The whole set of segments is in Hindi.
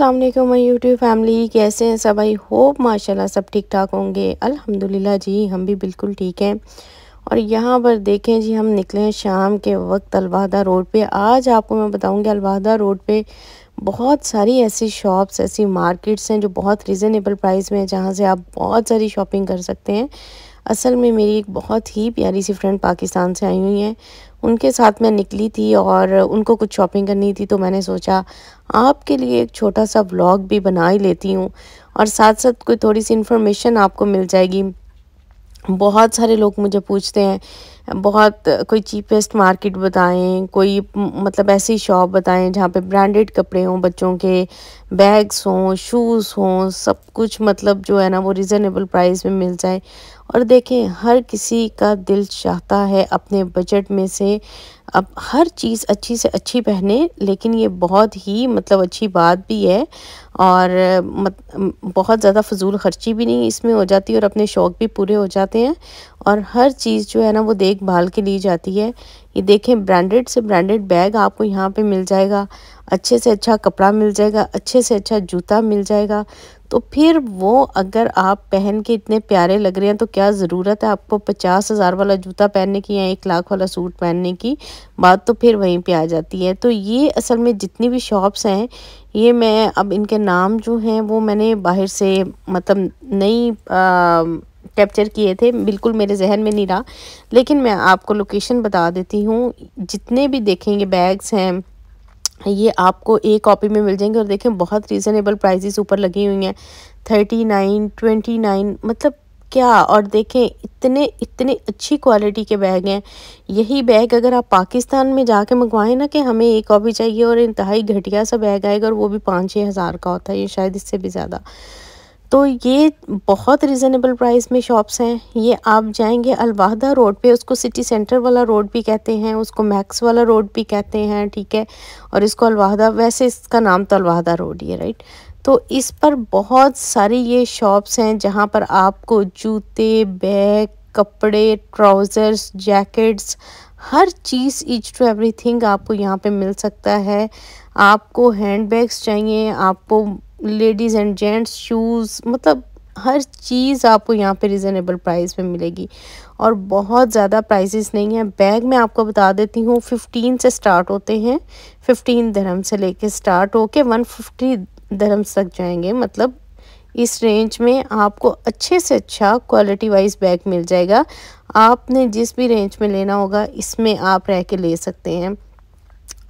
अस्सलाम वालेकुम माय यूट्यूब फैमिली कैसे हैं सब आई होप माशाल्लाह सब ठीक ठाक होंगे अल्हम्दुलिल्लाह जी हम भी बिल्कुल ठीक हैं और यहाँ पर देखें जी हम निकले हैं शाम के वक्त अलवादा रोड पे आज आपको मैं बताऊँगी अलवादा रोड पे बहुत सारी ऐसी शॉप्स ऐसी मार्केट्स हैं जो बहुत रिजनेबल प्राइस में हैं जहाँ से आप बहुत सारी शॉपिंग कर सकते हैं असल में मेरी एक बहुत ही प्यारी सी फ्रेंड पाकिस्तान से आई हुई हैं उनके साथ मैं निकली थी और उनको कुछ शॉपिंग करनी थी तो मैंने सोचा आपके लिए एक छोटा सा ब्लॉग भी बना ही लेती हूँ और साथ साथ कोई थोड़ी सी इन्फॉर्मेशन आपको मिल जाएगी बहुत सारे लोग मुझे पूछते हैं बहुत कोई चीपेस्ट मार्केट बताएं कोई मतलब ऐसी शॉप बताएं जहाँ पे ब्रांडेड कपड़े हों बच्चों के बैग्स हों शूज़ हों सब कुछ मतलब जो है ना वो रिज़नेबल प्राइस में मिल जाए और देखें हर किसी का दिल चाहता है अपने बजट में से अब हर चीज़ अच्छी से अच्छी पहने लेकिन ये बहुत ही मतलब अच्छी बात भी है और मत, बहुत ज़्यादा फजूल खर्ची भी नहीं इसमें हो जाती और अपने शौक़ भी पूरे हो जाते हैं और हर चीज़ जो है ना वो देखभाल के लिए जाती है ये देखें ब्रांडेड से ब्रांडेड बैग आपको यहाँ पे मिल जाएगा अच्छे से अच्छा कपड़ा मिल जाएगा अच्छे से अच्छा जूता मिल जाएगा तो फिर वो अगर आप पहन के इतने प्यारे लग रहे हैं तो क्या ज़रूरत है आपको पचास हज़ार वाला जूता पहनने की या एक लाख वाला सूट पहनने की बात तो फिर वहीं पे आ जाती है तो ये असल में जितनी भी शॉप्स हैं ये मैं अब इनके नाम जो हैं वो मैंने बाहर से मतलब नई कैप्चर किए थे बिल्कुल मेरे जहन में नहीं रहा लेकिन मैं आपको लोकेशन बता देती हूँ जितने भी देखेंगे बैग्स हैं ये आपको एक कॉपी में मिल जाएंगे और देखें बहुत रीज़नेबल प्राइजेस ऊपर लगी हुई हैं थर्टी नाइन ट्वेंटी नाइन मतलब क्या और देखें इतने इतने अच्छी क्वालिटी के बैग हैं यही बैग अगर आप पाकिस्तान में जाके मंगवाएं ना कि हमें एक कॉपी चाहिए और इंतहाई घटिया सा बैग आएगा और वो भी पाँच छः हज़ार का होता है ये शायद इससे भी ज़्यादा तो ये बहुत रिजनेबल प्राइस में शॉप्स हैं ये आप जाएंगे अलवाहदा रोड पे उसको सिटी सेंटर वाला रोड भी कहते हैं उसको मैक्स वाला रोड भी कहते हैं ठीक है और इसको अलवाहदा वैसे इसका नाम तो अलवाहदा रोड ही है राइट तो इस पर बहुत सारी ये शॉप्स हैं जहाँ पर आपको जूते बैग कपड़े ट्राउज़र्स जैकेट्स हर चीज़ ईच टू एवरीथिंग आपको यहाँ पे मिल सकता है आपको हैंड बैग्स चाहिए आपको लेडीज़ एंड जेंट्स शूज़ मतलब हर चीज़ आपको यहाँ पे रिज़नेबल प्राइस में मिलेगी और बहुत ज़्यादा प्राइसेस नहीं है बैग मैं आपको बता देती हूँ फिफ्टीन से स्टार्ट होते हैं फिफ्टीन धर्म से लेके स्टार्ट होके वन फिफ्टी धर्म तक जाएंगे मतलब इस रेंज में आपको अच्छे से अच्छा क्वालिटी वाइज बैग मिल जाएगा आपने जिस भी रेंज में लेना होगा इसमें आप रह के ले सकते हैं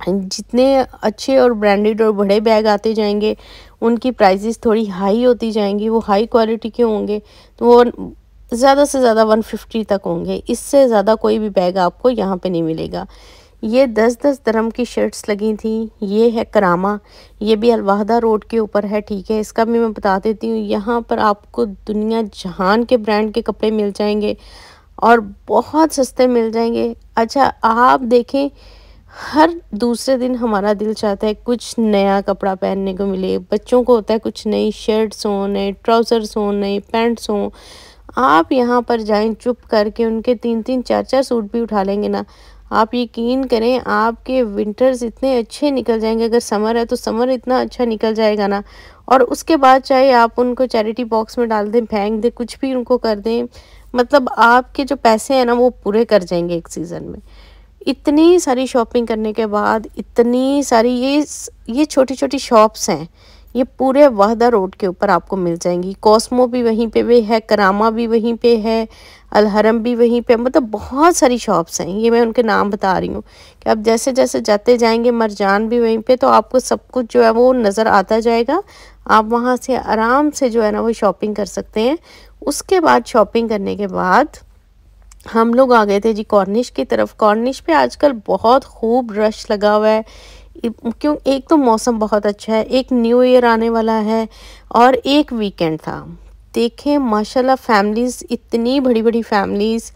जितने अच्छे और ब्रांडेड और बड़े बैग आते जाएंगे उनकी प्राइजेस थोड़ी हाई होती जाएंगी वो हाई क्वालिटी के होंगे तो वो ज़्यादा से ज़्यादा 150 तक होंगे इससे ज़्यादा कोई भी बैग आपको यहाँ पे नहीं मिलेगा ये दस दस धर्म की शर्ट्स लगी थी ये है करामा ये भी अलवाहदा रोड के ऊपर है ठीक है इसका भी मैं बता देती हूँ यहाँ पर आपको दुनिया जहान के ब्रांड के कपड़े मिल जाएंगे और बहुत सस्ते मिल जाएंगे अच्छा आप देखें हर दूसरे दिन हमारा दिल चाहता है कुछ नया कपड़ा पहनने को मिले बच्चों को होता है कुछ नई शर्ट्स हों नए ट्राउज़र्स हों नए पैंट्स हों आप यहाँ पर जाएं चुप करके उनके तीन तीन चार चार सूट भी उठा लेंगे ना आप यकीन करें आपके विंटर्स इतने अच्छे निकल जाएंगे अगर समर है तो समर इतना अच्छा निकल जाएगा ना और उसके बाद चाहे आप उनको चैरिटी बॉक्स में डाल दें फेंक दें कुछ भी उनको कर दें मतलब आपके जो पैसे हैं ना वो पूरे कर जाएंगे एक सीज़न में इतनी सारी शॉपिंग करने के बाद इतनी सारी ये ये छोटी छोटी शॉप्स हैं ये पूरे वाहदा रोड के ऊपर आपको मिल जाएंगी कॉस्मो भी वहीं पे भी है करामा भी वहीं पे है अलहरम भी वहीं पे मतलब बहुत सारी शॉप्स हैं ये मैं उनके नाम बता रही हूँ कि आप जैसे जैसे जाते जाएंगे मरजान भी वहीं पे तो आपको सब कुछ जो है वो नज़र आता जाएगा आप वहाँ से आराम से जो है ना वो शॉपिंग कर सकते हैं उसके बाद शॉपिंग करने के बाद हम लोग आ गए थे जी कॉर्निश की तरफ कॉर्निश पे आजकल बहुत खूब रश लगा हुआ है क्यों एक तो मौसम बहुत अच्छा है एक न्यू ईयर आने वाला है और एक वीकेंड था देखें माशाल्लाह फैमिलीज़ इतनी बड़ी बड़ी फैमिलीज़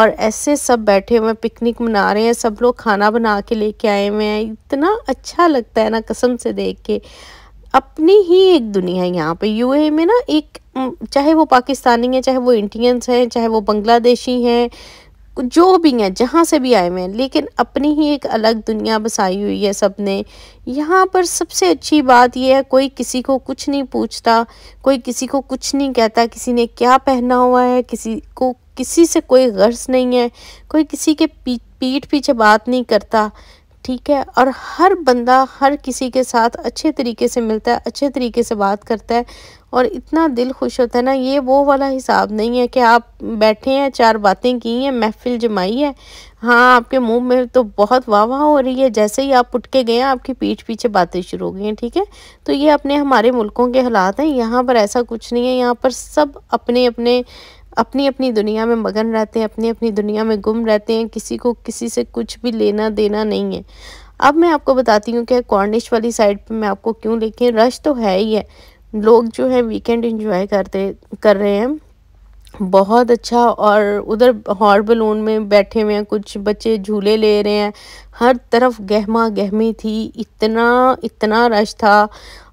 और ऐसे सब बैठे हुए पिकनिक मना रहे हैं सब लोग खाना बना के लेके आए हुए हैं इतना अच्छा लगता है ना कसम से देख के अपनी ही एक दुनिया है यहाँ पे यूएई में ना एक चाहे वो पाकिस्तानी है चाहे वो इंडियंस हैं चाहे वो बांग्लादेशी हैं जो भी हैं जहाँ से भी आए हुए हैं लेकिन अपनी ही एक अलग दुनिया बसाई हुई है सब ने यहाँ पर सबसे अच्छी बात यह है कोई किसी को कुछ नहीं पूछता कोई किसी को कुछ नहीं कहता किसी ने क्या पहना हुआ है किसी को किसी से कोई गर्ज नहीं है कोई किसी के पीठ पीछे बात नहीं करता ठीक है और हर बंदा हर किसी के साथ अच्छे तरीके से मिलता है अच्छे तरीके से बात करता है और इतना दिल खुश होता है ना ये वो वाला हिसाब नहीं है कि आप बैठे हैं चार बातें की हैं महफिल जमाई है हाँ आपके मुंह में तो बहुत वाह वाह हो रही है जैसे ही आप उठ के गए आपकी पीठ पीछे बातें शुरू हो गई हैं ठीक है तो ये अपने हमारे मुल्कों के हालात हैं यहाँ पर ऐसा कुछ नहीं है यहाँ पर सब अपने अपने अपनी अपनी दुनिया में मगन रहते हैं अपनी अपनी दुनिया में गुम रहते हैं किसी को किसी से कुछ भी लेना देना नहीं है अब मैं आपको बताती हूँ कि कॉर्निश वाली साइड पे मैं आपको क्यों लेके रश तो है ही है लोग जो है वीकेंड इंजॉय करते कर रहे हैं बहुत अच्छा और उधर हॉट बलून में बैठे हुए हैं कुछ बच्चे झूले ले रहे हैं हर तरफ गहमा गहमी थी इतना इतना रश था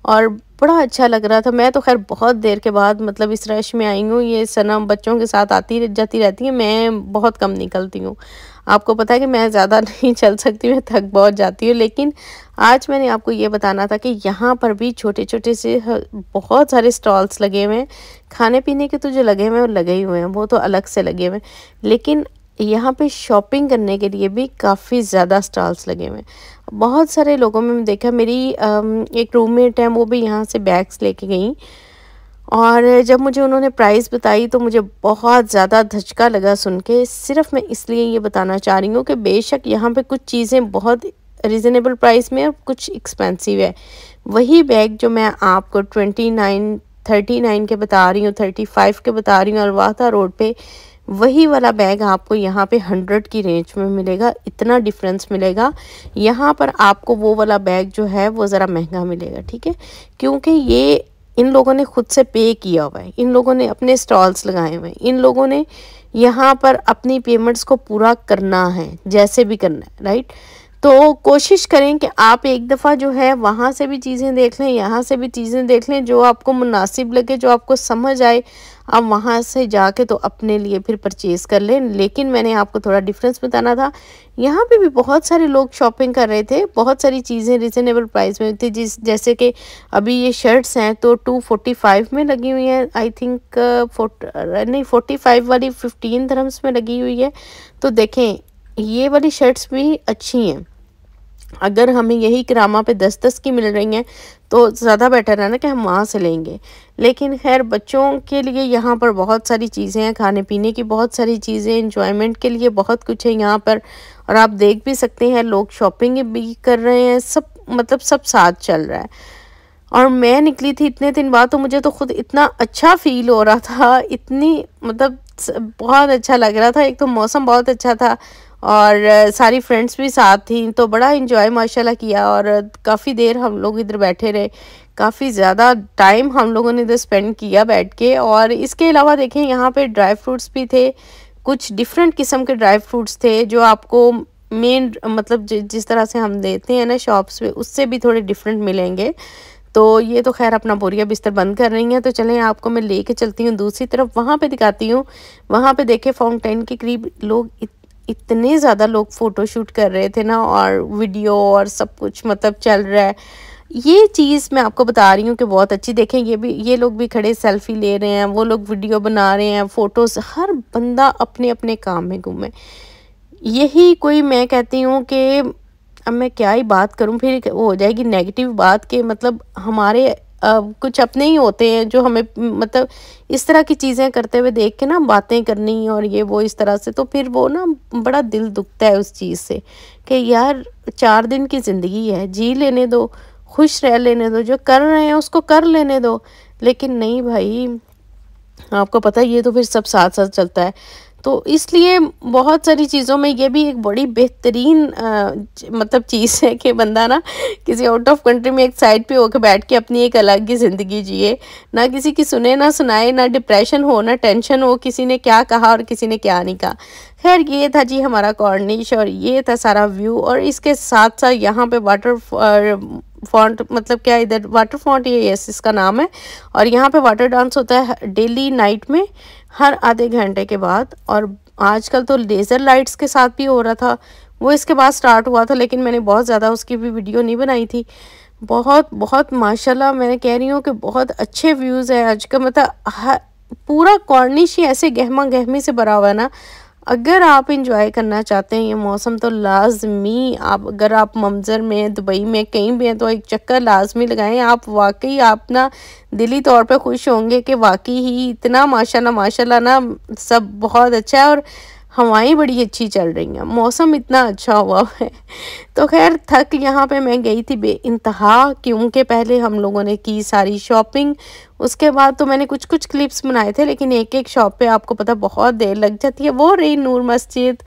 और बड़ा अच्छा लग रहा था मैं तो खैर बहुत देर के बाद मतलब इस रश में आई हूँ ये सना बच्चों के साथ आती जाती रहती है मैं बहुत कम निकलती हूँ आपको पता है कि मैं ज़्यादा नहीं चल सकती मैं थक बहुत जाती हूँ लेकिन आज मैंने आपको ये बताना था कि यहाँ पर भी छोटे छोटे से बहुत सारे स्टॉल्स लगे हुए हैं खाने पीने के तो जो लगे हुए हैं वो लगे हुए हैं वो तो अलग से लगे हुए हैं लेकिन यहाँ पे शॉपिंग करने के लिए भी काफ़ी ज़्यादा स्टॉल्स लगे हुए हैं बहुत सारे लोगों में देखा मेरी एक रूममेट है वो भी यहाँ से बैग्स लेके गई और जब मुझे उन्होंने प्राइस बताई तो मुझे बहुत ज़्यादा धचका लगा सुन के सिर्फ मैं इसलिए ये बताना चाह रही हूँ कि बेशक यहाँ पे कुछ चीज़ें बहुत रिजनेबल प्राइस में और कुछ एक्सपेंसिव है वही बैग जो मैं आपको ट्वेंटी नाइन थर्टी नाइन के बता रही हूँ थर्टी फाइव के बता रही हूँ और वाह रोड पे वही वाला बैग आपको यहाँ पे हंड्रेड की रेंज में मिलेगा इतना डिफरेंस मिलेगा यहाँ पर आपको वो वाला बैग जो है वो ज़रा महंगा मिलेगा ठीक है क्योंकि ये इन लोगों ने खुद से पे किया हुआ है इन लोगों ने अपने स्टॉल्स लगाए हुए हैं इन लोगों ने यहाँ पर अपनी पेमेंट्स को पूरा करना है जैसे भी करना है राइट तो कोशिश करें कि आप एक दफ़ा जो है वहाँ से भी चीज़ें देख लें यहाँ से भी चीज़ें देख लें जो आपको मुनासिब लगे जो आपको समझ आए आप वहाँ से जाके तो अपने लिए फिर परचेज़ कर लें लेकिन मैंने आपको थोड़ा डिफरेंस बताना था यहाँ पे भी बहुत सारे लोग शॉपिंग कर रहे थे बहुत सारी चीज़ें रिजनेबल प्राइस में थी जिस जैसे कि अभी ये शर्ट्स हैं तो फाइव में लगी हुई हैं आई थिंक फोट नहीं फ़ाइव वाली फ़िफ्टीन धर्म्स में लगी हुई है तो देखें ये वाली शर्ट्स भी अच्छी हैं अगर हमें यही किरामा पे दस दस की मिल रही हैं तो ज़्यादा बेटर है ना कि हम वहाँ से लेंगे लेकिन खैर बच्चों के लिए यहाँ पर बहुत सारी चीज़ें हैं खाने पीने की बहुत सारी चीज़ें इंजॉयमेंट के लिए बहुत कुछ है यहाँ पर और आप देख भी सकते हैं लोग शॉपिंग भी कर रहे हैं सब मतलब सब साथ चल रहा है और मैं निकली थी इतने दिन बाद तो मुझे तो खुद इतना अच्छा फील हो रहा था इतनी मतलब बहुत अच्छा लग रहा था एक तो मौसम बहुत अच्छा था और सारी फ्रेंड्स भी साथ थी तो बड़ा इन्जॉय माशाल्लाह किया और काफ़ी देर हम लोग इधर बैठे रहे काफ़ी ज़्यादा टाइम हम लोगों ने इधर स्पेंड किया बैठ के और इसके अलावा देखें यहाँ पे ड्राई फ्रूट्स भी थे कुछ डिफरेंट किस्म के ड्राई फ्रूट्स थे जो आपको मेन मतलब जिस तरह से हम देते हैं ना शॉप्स में उससे भी थोड़े डिफरेंट मिलेंगे तो ये तो खैर अपना बोरिया बिस्तर बंद कर रही हैं तो चलें आपको मैं लेके चलती हूँ दूसरी तरफ वहाँ पे दिखाती हूँ वहाँ पे देखे फाउंटेन के करीब लोग इतने ज़्यादा लोग फ़ोटोशूट कर रहे थे ना और वीडियो और सब कुछ मतलब चल रहा है ये चीज़ मैं आपको बता रही हूँ कि बहुत अच्छी देखें ये भी ये लोग भी खड़े सेल्फी ले रहे हैं वो लोग वीडियो बना रहे हैं फ़ोटोज़ हर बंदा अपने अपने काम में घूमे यही कोई मैं कहती हूँ कि अब मैं क्या ही बात करूँ फिर हो जाएगी नेगेटिव बात कि मतलब हमारे कुछ अपने ही होते हैं जो हमें मतलब इस तरह की चीज़ें करते हुए देख के ना बातें करनी और ये वो इस तरह से तो फिर वो ना बड़ा दिल दुखता है उस चीज़ से कि यार चार दिन की ज़िंदगी है जी लेने दो खुश रह लेने दो जो कर रहे हैं उसको कर लेने दो लेकिन नहीं भाई आपको पता है ये तो फिर सब साथ साथ चलता है तो इसलिए बहुत सारी चीज़ों में ये भी एक बड़ी बेहतरीन मतलब चीज़ है कि बंदा ना किसी आउट ऑफ कंट्री में एक साइड पे होकर बैठ के अपनी एक अलग ही ज़िंदगी जिए ना किसी की सुने ना सुनाए ना डिप्रेशन हो ना टेंशन हो किसी ने क्या कहा और किसी ने क्या नहीं कहा खैर ये था जी हमारा कॉर्निश और ये था सारा व्यू और इसके साथ साथ यहाँ पर वाटर फॉन्ट मतलब क्या इधर वाटर फॉन्ट ये यस इसका नाम है और यहाँ पे वाटर डांस होता है डेली नाइट में हर आधे घंटे के बाद और आजकल तो लेज़र लाइट्स के साथ भी हो रहा था वो इसके बाद स्टार्ट हुआ था लेकिन मैंने बहुत ज़्यादा उसकी भी वीडियो नहीं बनाई थी बहुत बहुत माशाल्लाह मैं कह रही हूँ कि बहुत अच्छे व्यूज़ हैं आज का मतलब पूरा कॉर्निश ही ऐसे गहमा गहमी से भरा हुआ है ना अगर आप इंजॉय करना चाहते हैं ये मौसम तो लाजमी आप अगर आप मंजर में दुबई में कहीं भी हैं तो एक चक्कर लाजमी लगाएं आप वाकई आप ना दिली तौर पे खुश होंगे कि वाकई ही इतना माशाल्लाह माशाल्लाह ना सब बहुत अच्छा है और हवाएं बड़ी अच्छी चल रही हैं मौसम इतना अच्छा हुआ है तो खैर थक यहाँ पे मैं गई थी बे इंतहा क्योंकि पहले हम लोगों ने की सारी शॉपिंग उसके बाद तो मैंने कुछ कुछ क्लिप्स बनाए थे लेकिन एक एक शॉप पे आपको पता बहुत देर लग जाती है वो रही नूर मस्जिद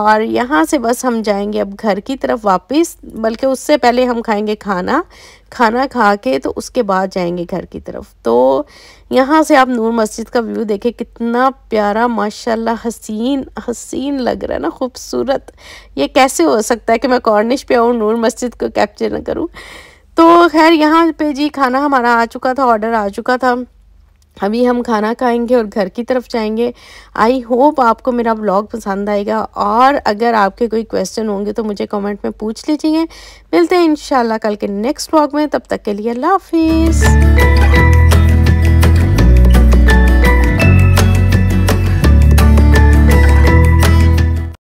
और यहाँ से बस हम जाएंगे अब घर की तरफ वापस बल्कि उससे पहले हम खाएंगे खाना खाना खा के तो उसके बाद जाएंगे घर की तरफ तो यहाँ से आप नूर मस्जिद का व्यू देखें कितना प्यारा माशाल्लाह हसीन हसीन लग रहा है ना खूबसूरत ये कैसे हो सकता है कि मैं कॉर्निश पे आऊँ नूर मस्जिद को कैप्चर ना करूँ तो खैर यहाँ पे जी खाना हमारा आ चुका था ऑर्डर आ चुका था अभी हम खाना खाएंगे और घर की तरफ जाएंगे आई होप आपको मेरा ब्लॉग पसंद आएगा और अगर आपके कोई क्वेश्चन होंगे तो मुझे कमेंट में पूछ लीजिए मिलते हैं इंशाल्लाह कल के नेक्स्ट ब्लॉग में तब तक के लिए अल्लाह हाफिज़